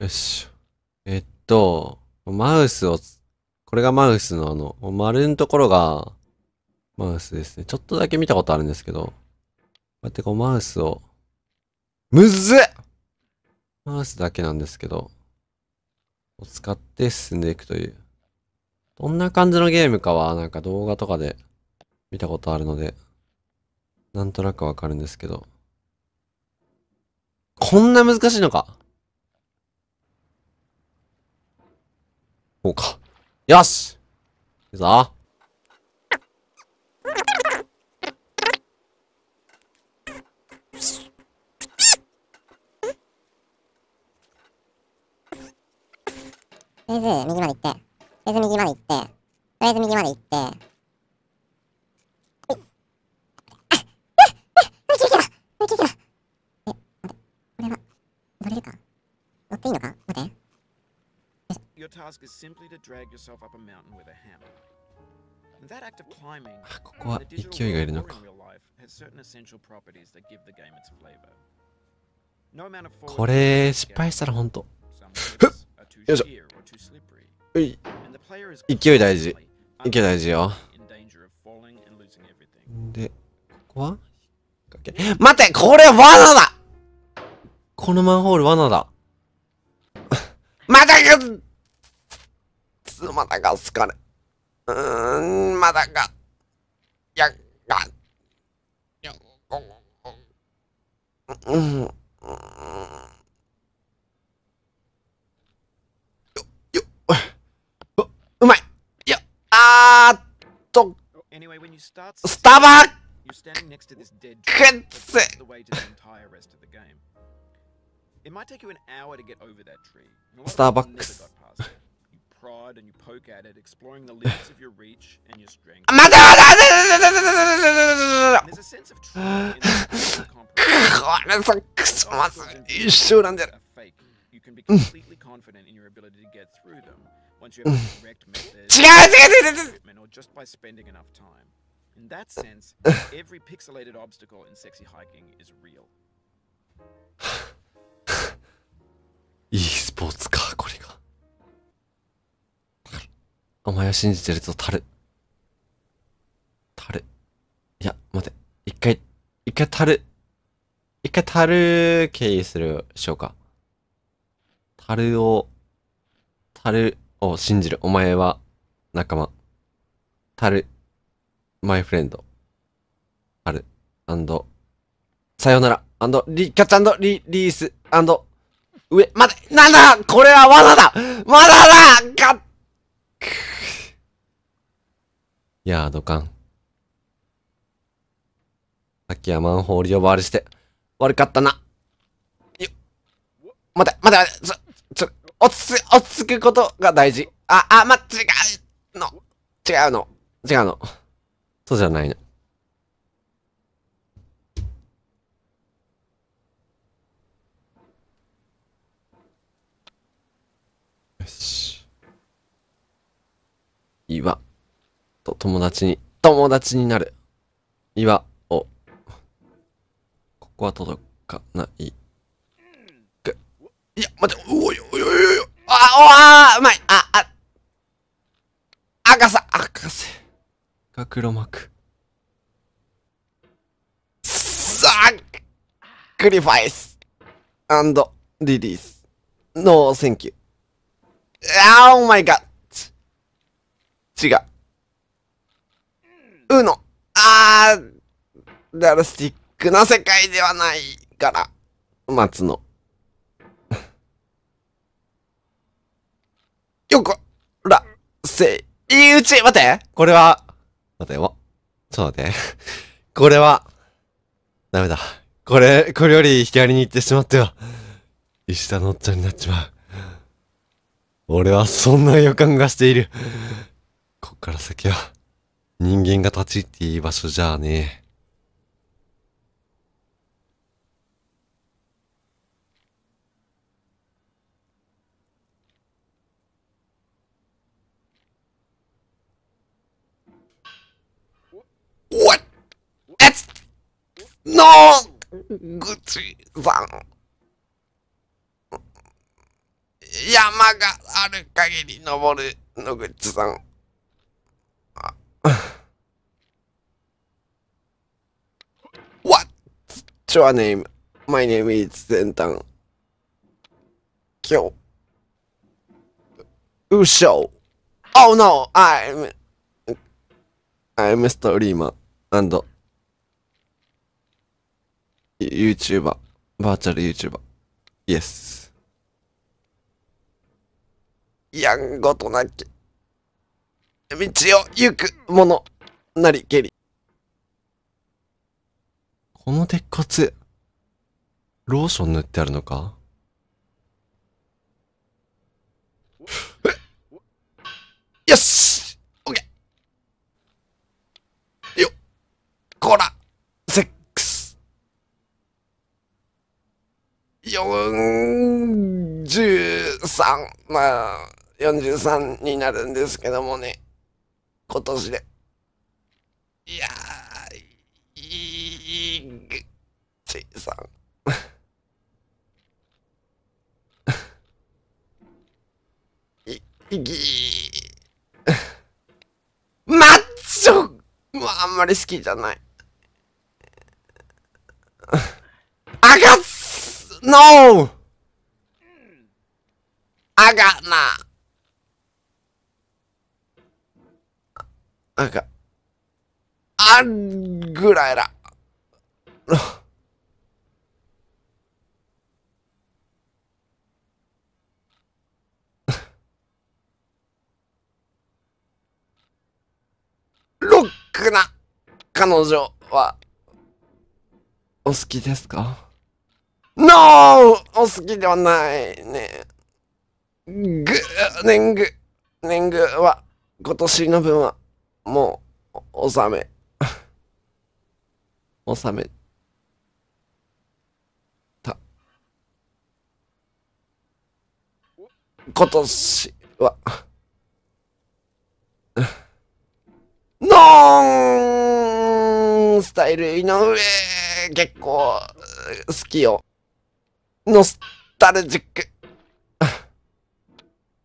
よし。えっと、マウスを、これがマウスのあの、丸のところが、マウスですね。ちょっとだけ見たことあるんですけど、こうやってこうマウスを、むっずマウスだけなんですけど、を使って進んでいくという。どんな感じのゲームかは、なんか動画とかで見たことあるので、なんとなくわかるんですけど。こんな難しいのかこうか。よしいいぞ。とりあえず右まで行って、とりあえず右まで行って、とりあえず右まで行って、はい。あっ、あっ、あっ、あっ、あっ、あっ、あっ、task is simply to drag yourself up a mountain with a hammer. That act of climbing, ここは勢いがいるのか。これ失敗したら本当。よいしょ。い。勢い大事。勢い大事よ。で、ここは待ってこれ罠だこのマンホール罠だまたス、まだがすかね。うーん、まだが、や、が、や、ご、ご、うん、うん。うまいいあーっと、スタバくっつスターバックス prod and you poke at it, exploring the limits of your reach and your strength. There's a sense of in God, that's a fake. You can be completely confident in your ability to get through them once you have the correct method or just by spending enough time. In that sense, every pixelated obstacle in sexy hiking is real. e スポーツか。お前を信じてるぞ、タル。タル。いや、待て。一回、一回タル。一回タル経由する、しようか。タルを、タルを信じる。お前は仲間。タル、マイフレンド。タル、アンド、さよなら、アンド、リ、キャッチアンド、リ、リース、アンド、上、待て、なんだこれは罠だ罠だかっやー、ドカン。さっきはマンホール呼ばわりして、悪かったな。よ待て、待て、ちょ、ちょ、落ち着、落ち着くことが大事。あ、あ、ま、違うの。違うの。違うの。そうじゃないの。よし。いいわ。と友達に、友達になる。岩を。ここは届かない。いや、待って、おいおいおいおいおい。あ、おあうまいあ、あ、赤さ、赤せ。が黒幕。さあクリファイスアンドリリース。ノーセンキュー。あー、お前が。違う。うの、あー、ダルスティックな世界ではないから、松野。よこ、ら、せ、いうち待てこれは、待てよ。ちょっと待って。これは、ダメだ。これ、これより左に行ってしまっては、石田のおっちゃんになっちまう。俺はそんな予感がしている。こっから先は。人間が立ち入っていい場所じゃあね。What? t s no, さん。山がある限り登る野口さん。What's your name? My name is Zentan. 全端。今日。ウショ Oh no, I'm I'm a streamer and YouTuber, virtual YouTuber. Yes. やんごとなき。道を行くものなりけり。この鉄骨、ローション塗ってあるのかよしオッケーよこらセックス四十三まあ43になるんですけどもね今年で。いやー、いい、ちいさん。い、ぎー。マッチョもあんまり好きじゃない。あがっすノーあがな。なんか、あんぐらいら。ロックな彼女は、お好きですかノーお好きではないね。ぐ、年貢、年貢は、今年の分は、もう、納め。納 め。た。今年は、ノ ーンスタイル井上結構好きよ。ノスタルジック。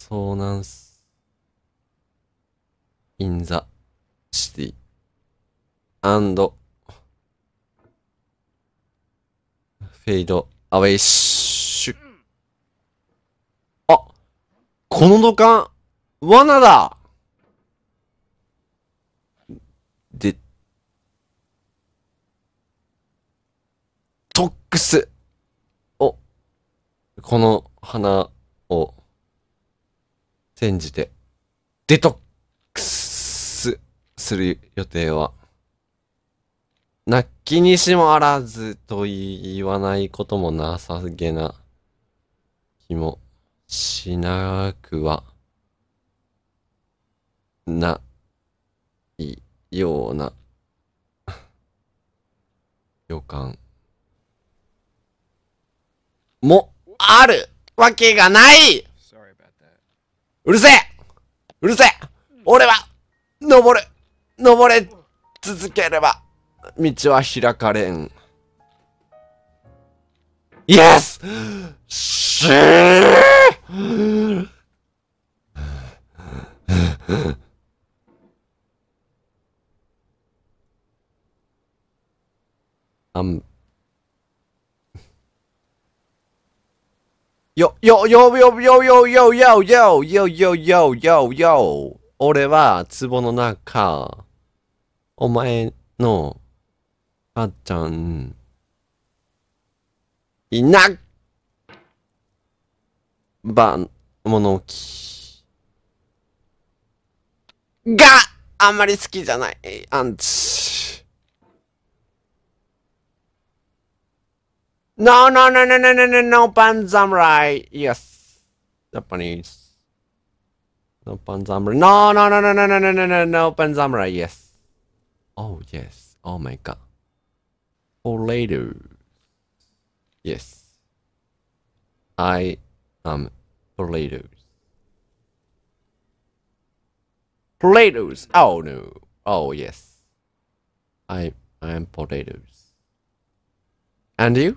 そうなんす。in the city and fade away シュあこの土管罠だで、トックス。お、この花を転じて、デトックスする予定は、なきにしもあらずと言わないこともなさげな気もしなくは、ないような予感もあるわけがないうるせえうるせえ俺は、登る登れ続ければ、道は開かれん。イエスしー I'm よよよよよよよよよよよよよ俺は壺の中お前のばっちゃんいなば物置があんまり好きじゃないアンチ No, no, no, no, no, no, no, no, Pan Samurai. Yes. Japanese. No Pan Samurai. No, no, no, no, no, no, no, no, no, no, Pan Samurai. Yes. Oh, yes. Oh, my God. For later. Yes. I am Plato's. Potatoes. Oh no. Oh yes. I I am potatoes. And you?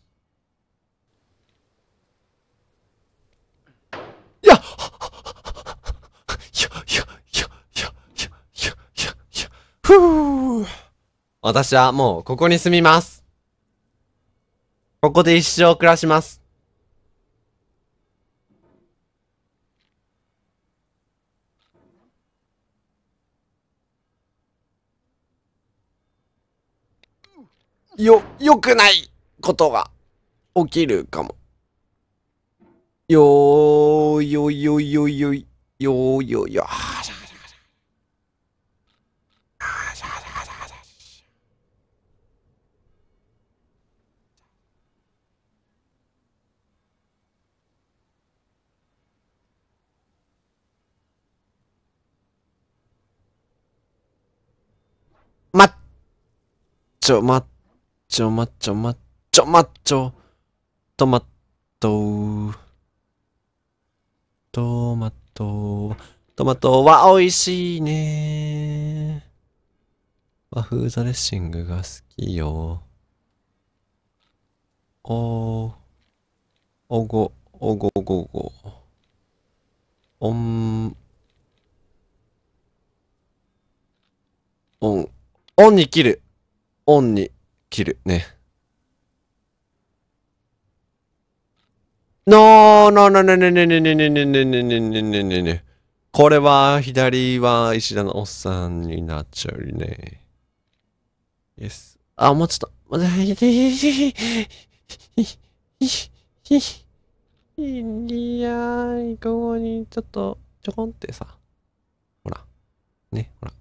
ふぅ。私はもうここに住みます。ここで一生暮らします。よ、良くないことが起きるかも。よーよよよよよよよよ。マッチョ、マッチョ、マッチョ、マッチョ、マッチョ、トマト、トマト、トマトは美味しいね。和風ドレッシングが好きよ。お、おご、おごごご。おん、おん。オンに切る。オンに切る。ね。ノーノーノーノーノーノーノーノーノーノーノーノーノーノーノーノーこれは、左は石田のおっさんになっちゃうね。イエス。あ、もうちょっと。待って、いやー、ここにちょっと、ちょこんってさ。ほら。ね、ほら。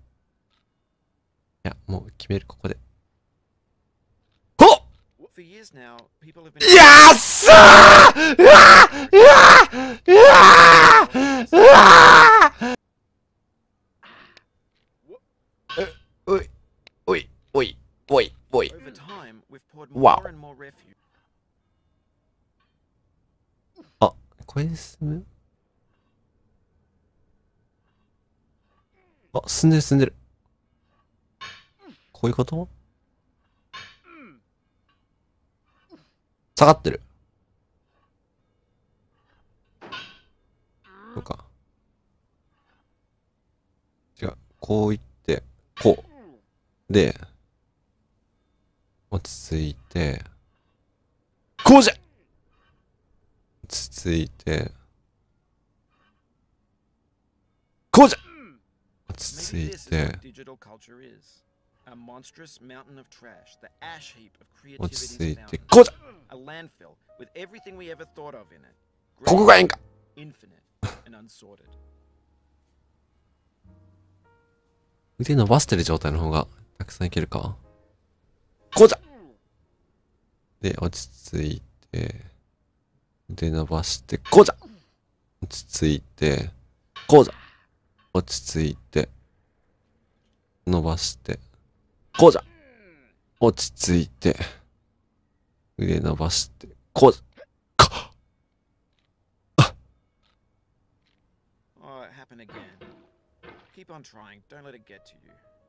もう決めるここでほっやっさーうわーうわーうわーうわーうわーおいおいおいおいおいわおあこれで進むあ進んでる進んでるこういうこと下がってる。そうか。違う。こういって、こう。で、落ち着いて、こうじゃ落ち着いて、こうじゃ落ち着いて、Trash, ついてこうじゃここがえんか腕伸ばしてる状態の方がたくさんいけるかこうじで落ち着いて腕伸ばしてこうじ落ち着いてこうじ落ち着いて伸ばしてこうじゃ。落ち着いて、腕伸ばして、こうじゃ。かっ。a l r Keep on trying, don't let it get to you.